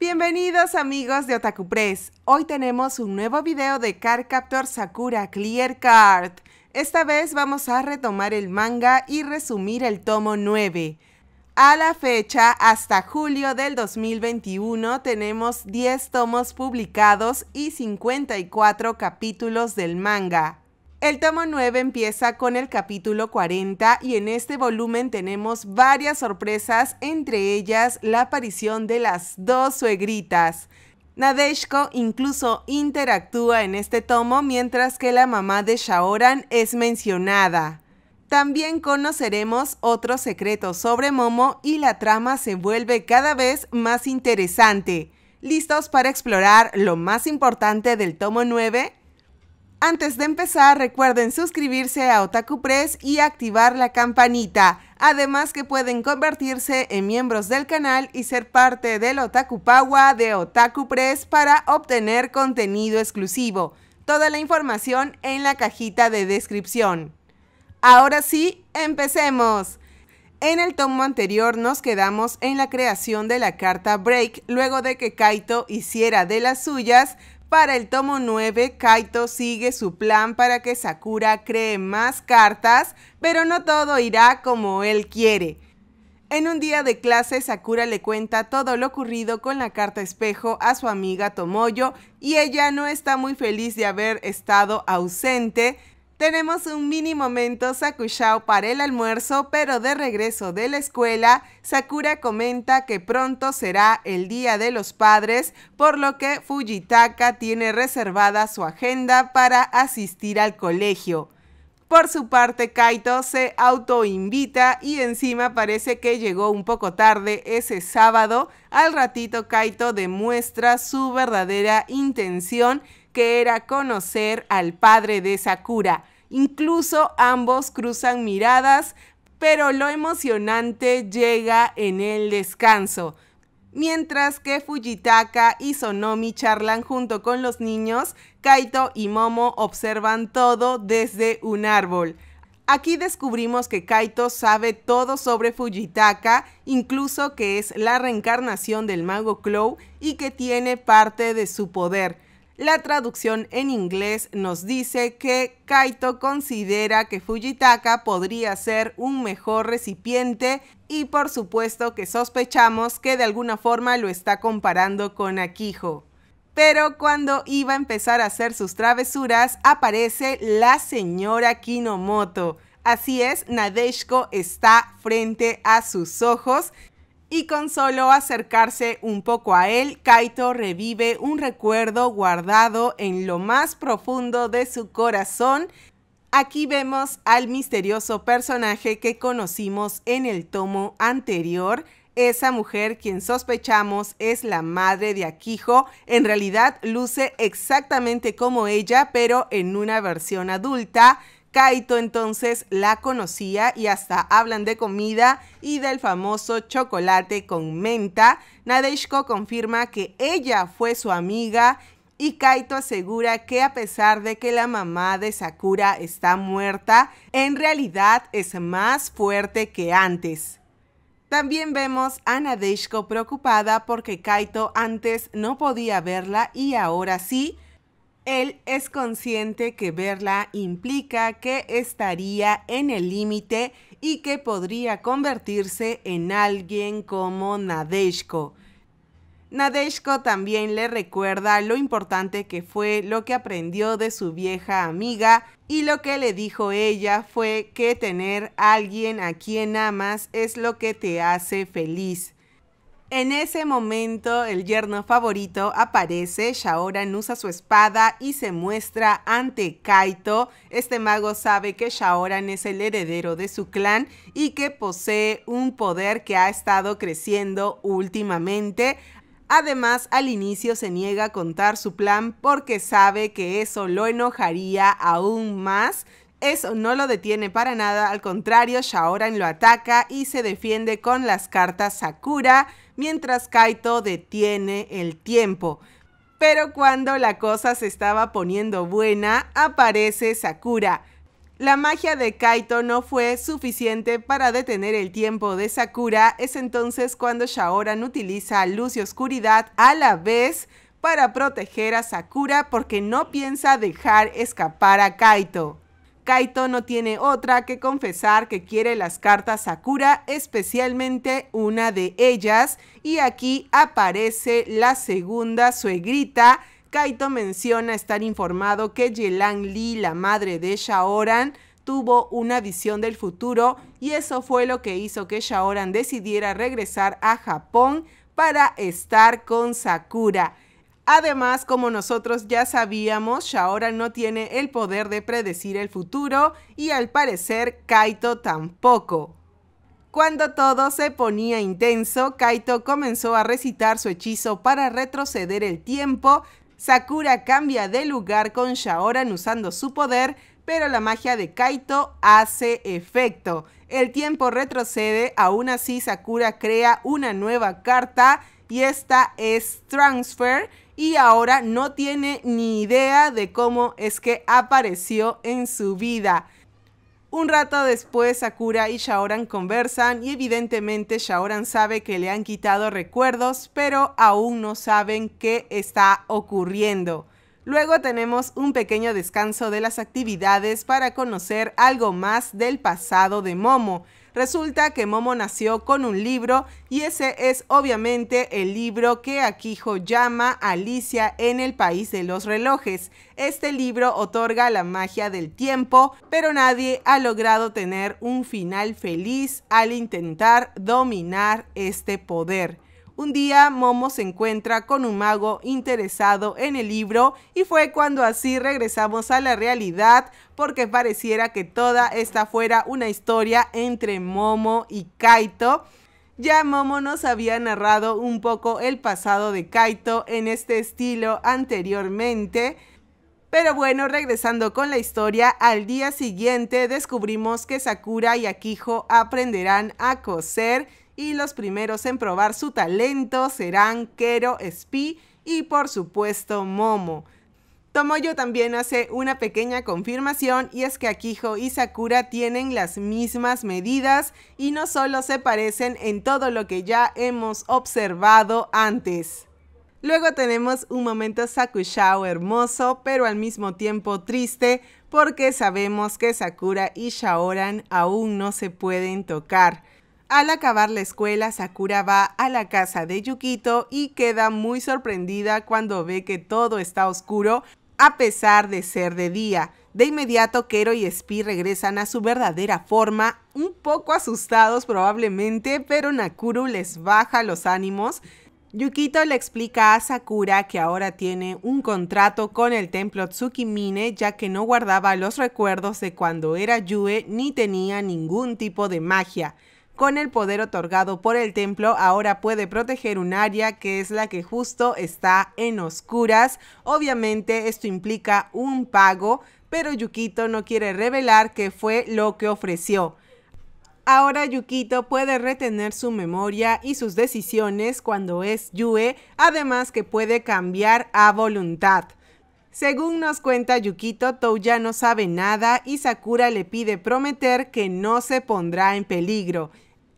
Bienvenidos amigos de Otaku Press. Hoy tenemos un nuevo video de Card Captor Sakura Clear Card. Esta vez vamos a retomar el manga y resumir el tomo 9. A la fecha, hasta julio del 2021, tenemos 10 tomos publicados y 54 capítulos del manga. El tomo 9 empieza con el capítulo 40 y en este volumen tenemos varias sorpresas, entre ellas la aparición de las dos suegritas. Nadeshko incluso interactúa en este tomo mientras que la mamá de Shaoran es mencionada. También conoceremos otros secretos sobre Momo y la trama se vuelve cada vez más interesante. ¿Listos para explorar lo más importante del tomo 9? Antes de empezar, recuerden suscribirse a Otaku Press y activar la campanita. Además que pueden convertirse en miembros del canal y ser parte del Otaku Pawa de Otaku Press para obtener contenido exclusivo. Toda la información en la cajita de descripción. Ahora sí, empecemos. En el tomo anterior nos quedamos en la creación de la carta Break luego de que Kaito hiciera de las suyas para el tomo 9, Kaito sigue su plan para que Sakura cree más cartas, pero no todo irá como él quiere. En un día de clase, Sakura le cuenta todo lo ocurrido con la carta espejo a su amiga Tomoyo y ella no está muy feliz de haber estado ausente, tenemos un mini momento Sakushao para el almuerzo, pero de regreso de la escuela, Sakura comenta que pronto será el Día de los Padres, por lo que Fujitaka tiene reservada su agenda para asistir al colegio. Por su parte, Kaito se autoinvita y encima parece que llegó un poco tarde ese sábado. Al ratito, Kaito demuestra su verdadera intención que era conocer al padre de Sakura. Incluso ambos cruzan miradas, pero lo emocionante llega en el descanso. Mientras que Fujitaka y Sonomi charlan junto con los niños, Kaito y Momo observan todo desde un árbol. Aquí descubrimos que Kaito sabe todo sobre Fujitaka, incluso que es la reencarnación del mago Clow y que tiene parte de su poder. La traducción en inglés nos dice que Kaito considera que Fujitaka podría ser un mejor recipiente y por supuesto que sospechamos que de alguna forma lo está comparando con Akijo. Pero cuando iba a empezar a hacer sus travesuras aparece la señora Kinomoto. Así es, Nadeshko está frente a sus ojos y con solo acercarse un poco a él, Kaito revive un recuerdo guardado en lo más profundo de su corazón. Aquí vemos al misterioso personaje que conocimos en el tomo anterior, esa mujer quien sospechamos es la madre de Akijo, en realidad luce exactamente como ella, pero en una versión adulta. Kaito entonces la conocía y hasta hablan de comida y del famoso chocolate con menta. Nadeshko confirma que ella fue su amiga y Kaito asegura que a pesar de que la mamá de Sakura está muerta, en realidad es más fuerte que antes. También vemos a Nadeshko preocupada porque Kaito antes no podía verla y ahora sí, él es consciente que verla implica que estaría en el límite y que podría convertirse en alguien como Nadeshko. Nadeshko también le recuerda lo importante que fue lo que aprendió de su vieja amiga y lo que le dijo ella fue que tener a alguien a quien amas es lo que te hace feliz. En ese momento, el yerno favorito aparece, Shaoran usa su espada y se muestra ante Kaito. Este mago sabe que Shaoran es el heredero de su clan y que posee un poder que ha estado creciendo últimamente. Además, al inicio se niega a contar su plan porque sabe que eso lo enojaría aún más. Eso no lo detiene para nada, al contrario, Shaoran lo ataca y se defiende con las cartas Sakura, mientras Kaito detiene el tiempo. Pero cuando la cosa se estaba poniendo buena, aparece Sakura. La magia de Kaito no fue suficiente para detener el tiempo de Sakura, es entonces cuando Shaoran utiliza luz y oscuridad a la vez para proteger a Sakura porque no piensa dejar escapar a Kaito. Kaito no tiene otra que confesar que quiere las cartas Sakura, especialmente una de ellas. Y aquí aparece la segunda suegrita. Kaito menciona estar informado que Yelan Lee, la madre de Shaoran, tuvo una visión del futuro y eso fue lo que hizo que Shaoran decidiera regresar a Japón para estar con Sakura. Además, como nosotros ya sabíamos, Shaora no tiene el poder de predecir el futuro y al parecer Kaito tampoco. Cuando todo se ponía intenso, Kaito comenzó a recitar su hechizo para retroceder el tiempo. Sakura cambia de lugar con Shaoran usando su poder, pero la magia de Kaito hace efecto. El tiempo retrocede, aún así Sakura crea una nueva carta y esta es Transfer y ahora no tiene ni idea de cómo es que apareció en su vida. Un rato después, Sakura y Shaoran conversan y evidentemente Shaoran sabe que le han quitado recuerdos, pero aún no saben qué está ocurriendo. Luego tenemos un pequeño descanso de las actividades para conocer algo más del pasado de Momo. Resulta que Momo nació con un libro y ese es obviamente el libro que Akijo llama Alicia en el País de los Relojes. Este libro otorga la magia del tiempo, pero nadie ha logrado tener un final feliz al intentar dominar este poder. Un día Momo se encuentra con un mago interesado en el libro y fue cuando así regresamos a la realidad porque pareciera que toda esta fuera una historia entre Momo y Kaito. Ya Momo nos había narrado un poco el pasado de Kaito en este estilo anteriormente, pero bueno, regresando con la historia, al día siguiente descubrimos que Sakura y Akiho aprenderán a coser y los primeros en probar su talento serán Kero, Spi y por supuesto Momo. Tomoyo también hace una pequeña confirmación y es que Akiho y Sakura tienen las mismas medidas y no solo se parecen en todo lo que ya hemos observado antes. Luego tenemos un momento Sakushao hermoso, pero al mismo tiempo triste, porque sabemos que Sakura y Shaoran aún no se pueden tocar. Al acabar la escuela, Sakura va a la casa de Yukito y queda muy sorprendida cuando ve que todo está oscuro a pesar de ser de día. De inmediato, Kero y Spi regresan a su verdadera forma, un poco asustados probablemente, pero Nakuru les baja los ánimos. Yukito le explica a Sakura que ahora tiene un contrato con el templo Tsukimine ya que no guardaba los recuerdos de cuando era Yue ni tenía ningún tipo de magia con el poder otorgado por el templo, ahora puede proteger un área que es la que justo está en oscuras. Obviamente esto implica un pago, pero Yukito no quiere revelar qué fue lo que ofreció. Ahora Yukito puede retener su memoria y sus decisiones cuando es Yue, además que puede cambiar a voluntad. Según nos cuenta Yukito, Touya no sabe nada y Sakura le pide prometer que no se pondrá en peligro.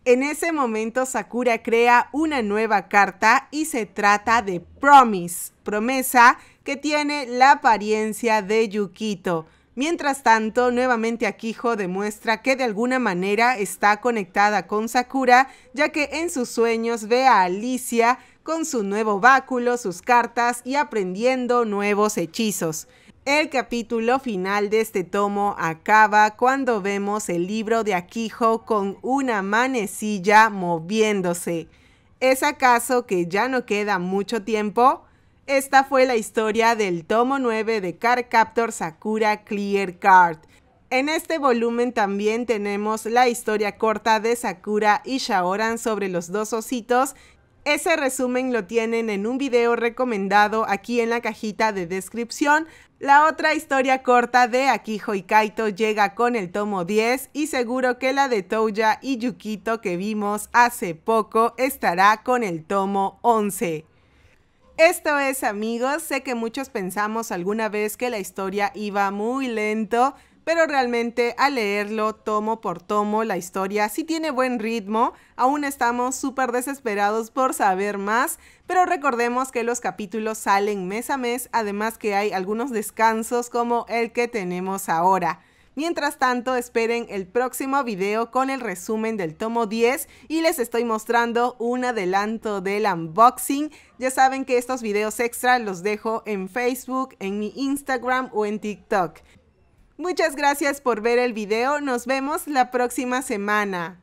En ese momento Sakura crea una nueva carta y se trata de Promise, promesa que tiene la apariencia de Yukito. Mientras tanto, nuevamente Akijo demuestra que de alguna manera está conectada con Sakura, ya que en sus sueños ve a Alicia con su nuevo báculo, sus cartas y aprendiendo nuevos hechizos. El capítulo final de este tomo acaba cuando vemos el libro de Akijo con una manecilla moviéndose. ¿Es acaso que ya no queda mucho tiempo? Esta fue la historia del tomo 9 de Car Captor Sakura Clear Card. En este volumen también tenemos la historia corta de Sakura y Shaoran sobre los dos ositos. Ese resumen lo tienen en un video recomendado aquí en la cajita de descripción, la otra historia corta de Akiho y Kaito llega con el tomo 10 y seguro que la de Touya y Yukito que vimos hace poco estará con el tomo 11. Esto es amigos, sé que muchos pensamos alguna vez que la historia iba muy lento, pero realmente al leerlo tomo por tomo la historia sí tiene buen ritmo, aún estamos súper desesperados por saber más, pero recordemos que los capítulos salen mes a mes, además que hay algunos descansos como el que tenemos ahora. Mientras tanto, esperen el próximo video con el resumen del tomo 10 y les estoy mostrando un adelanto del unboxing. Ya saben que estos videos extra los dejo en Facebook, en mi Instagram o en TikTok. Muchas gracias por ver el video. Nos vemos la próxima semana.